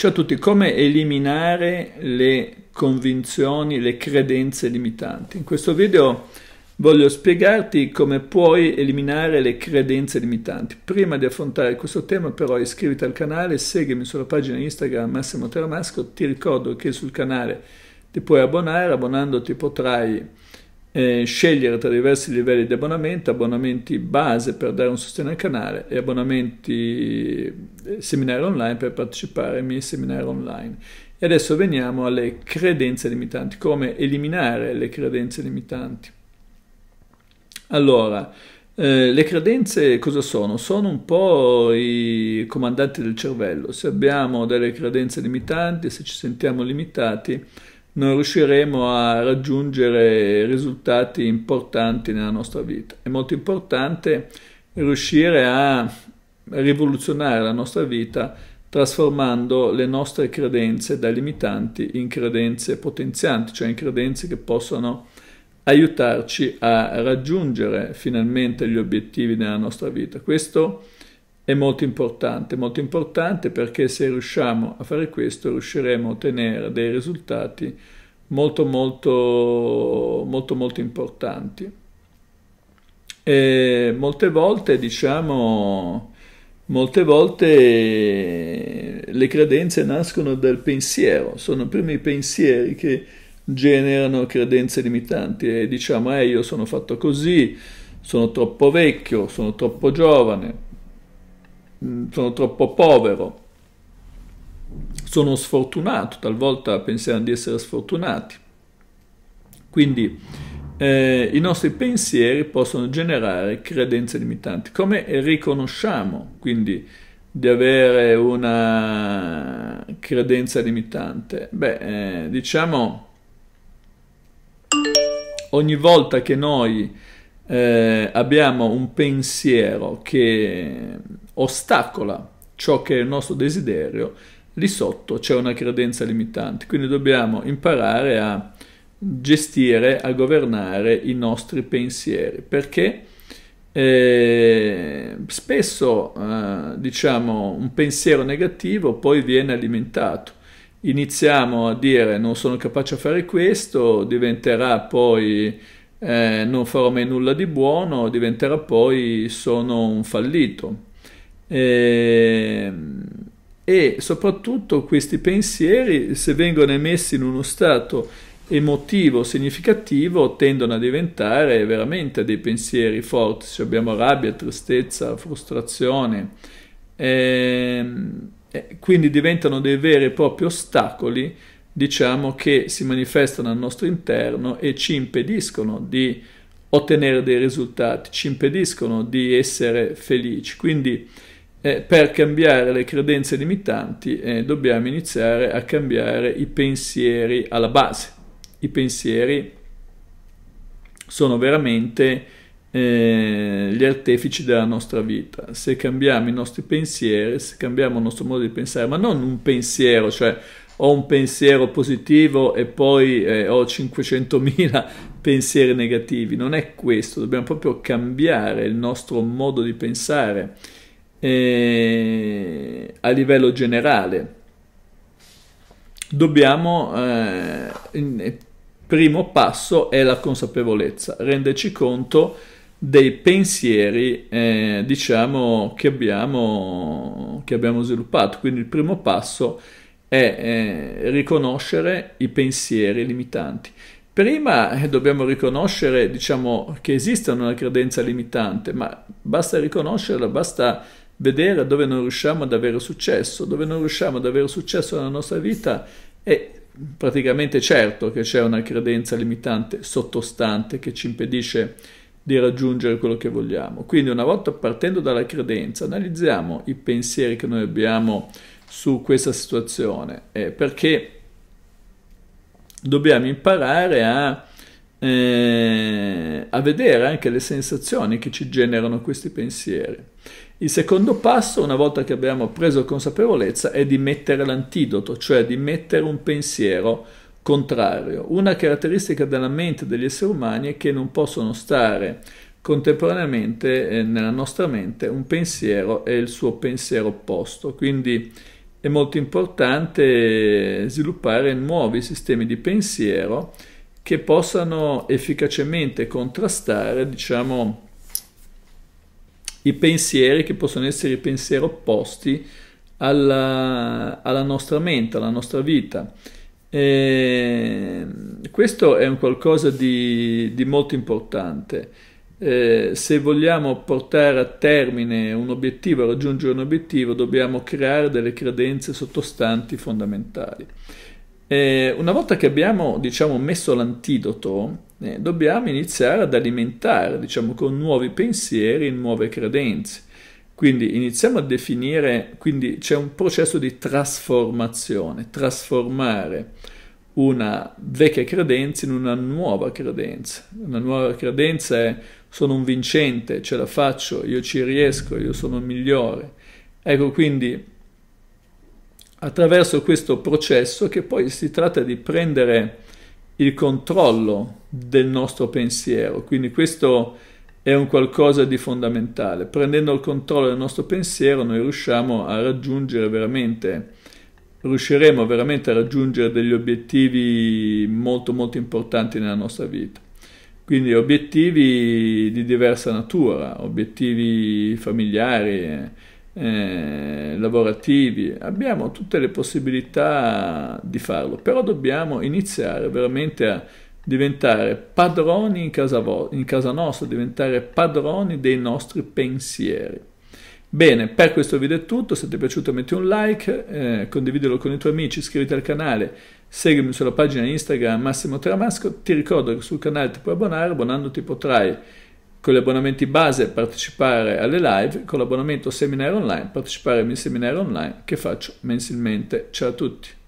Ciao a tutti, come eliminare le convinzioni, le credenze limitanti? In questo video voglio spiegarti come puoi eliminare le credenze limitanti. Prima di affrontare questo tema però iscriviti al canale, seguimi sulla pagina Instagram Massimo Teramasco, ti ricordo che sul canale ti puoi abbonare, abbonandoti potrai eh, scegliere tra diversi livelli di abbonamento, abbonamenti base per dare un sostegno al canale e abbonamenti eh, seminari online per partecipare ai miei seminari online. E adesso veniamo alle credenze limitanti, come eliminare le credenze limitanti. Allora, eh, le credenze cosa sono? Sono un po' i comandanti del cervello. Se abbiamo delle credenze limitanti, se ci sentiamo limitati, non riusciremo a raggiungere risultati importanti nella nostra vita. È molto importante riuscire a rivoluzionare la nostra vita trasformando le nostre credenze da limitanti in credenze potenzianti, cioè in credenze che possono aiutarci a raggiungere finalmente gli obiettivi nella nostra vita. Questo è molto importante, molto importante perché se riusciamo a fare questo riusciremo a ottenere dei risultati molto molto molto molto importanti. E molte volte diciamo molte volte le credenze nascono dal pensiero, sono i primi pensieri che generano credenze limitanti e diciamo eh io sono fatto così, sono troppo vecchio, sono troppo giovane, sono troppo povero, sono sfortunato, talvolta pensiamo di essere sfortunati. Quindi eh, i nostri pensieri possono generare credenze limitanti. Come riconosciamo quindi di avere una credenza limitante? Beh, eh, diciamo ogni volta che noi eh, abbiamo un pensiero che ostacola ciò che è il nostro desiderio, lì sotto c'è una credenza limitante. Quindi dobbiamo imparare a gestire, a governare i nostri pensieri, perché eh, spesso eh, diciamo un pensiero negativo poi viene alimentato. Iniziamo a dire non sono capace a fare questo, diventerà poi eh, non farò mai nulla di buono, diventerà poi sono un fallito Ehm, e soprattutto questi pensieri, se vengono emessi in uno stato emotivo significativo, tendono a diventare veramente dei pensieri forti. Cioè abbiamo rabbia, tristezza, frustrazione. Eh, quindi diventano dei veri e propri ostacoli, diciamo, che si manifestano al nostro interno e ci impediscono di ottenere dei risultati, ci impediscono di essere felici. Quindi eh, per cambiare le credenze limitanti eh, dobbiamo iniziare a cambiare i pensieri alla base. I pensieri sono veramente eh, gli artefici della nostra vita. Se cambiamo i nostri pensieri, se cambiamo il nostro modo di pensare, ma non un pensiero, cioè ho un pensiero positivo e poi eh, ho 500.000 pensieri negativi. Non è questo, dobbiamo proprio cambiare il nostro modo di pensare eh, a livello generale. Dobbiamo, eh, il eh, primo passo è la consapevolezza, renderci conto dei pensieri eh, diciamo che abbiamo, che abbiamo sviluppato. Quindi il primo passo è eh, riconoscere i pensieri limitanti. Prima eh, dobbiamo riconoscere diciamo, che esiste una credenza limitante, ma basta riconoscerla, basta vedere dove non riusciamo ad avere successo, dove non riusciamo ad avere successo nella nostra vita è praticamente certo che c'è una credenza limitante sottostante che ci impedisce di raggiungere quello che vogliamo. Quindi una volta partendo dalla credenza analizziamo i pensieri che noi abbiamo su questa situazione eh, perché dobbiamo imparare a eh, a vedere anche le sensazioni che ci generano questi pensieri. Il secondo passo, una volta che abbiamo preso consapevolezza, è di mettere l'antidoto, cioè di mettere un pensiero contrario. Una caratteristica della mente degli esseri umani è che non possono stare contemporaneamente eh, nella nostra mente un pensiero e il suo pensiero opposto. Quindi è molto importante sviluppare nuovi sistemi di pensiero che possano efficacemente contrastare, diciamo, i pensieri che possono essere i pensieri opposti alla, alla nostra mente, alla nostra vita. E questo è un qualcosa di, di molto importante. Eh, se vogliamo portare a termine un obiettivo, raggiungere un obiettivo, dobbiamo creare delle credenze sottostanti fondamentali. Eh, una volta che abbiamo diciamo, messo l'antidoto, eh, dobbiamo iniziare ad alimentare diciamo, con nuovi pensieri, nuove credenze. Quindi iniziamo a definire, quindi c'è un processo di trasformazione, trasformare una vecchia credenza in una nuova credenza. Una nuova credenza è sono un vincente, ce la faccio, io ci riesco, io sono il migliore. Ecco quindi attraverso questo processo che poi si tratta di prendere il controllo del nostro pensiero. Quindi questo è un qualcosa di fondamentale. Prendendo il controllo del nostro pensiero noi riusciamo a raggiungere veramente, riusciremo veramente a raggiungere degli obiettivi molto molto importanti nella nostra vita. Quindi obiettivi di diversa natura, obiettivi familiari, eh, eh, lavorativi, abbiamo tutte le possibilità di farlo, però dobbiamo iniziare veramente a diventare padroni in casa, in casa nostra, diventare padroni dei nostri pensieri. Bene, per questo video è tutto, se ti è piaciuto metti un like, eh, condividilo con i tuoi amici, iscriviti al canale, seguimi sulla pagina Instagram Massimo Teramasco, ti ricordo che sul canale ti puoi abbonare, abbonandoti potrai con gli abbonamenti base partecipare alle live, con l'abbonamento seminario online partecipare al mio seminario online che faccio mensilmente. Ciao a tutti!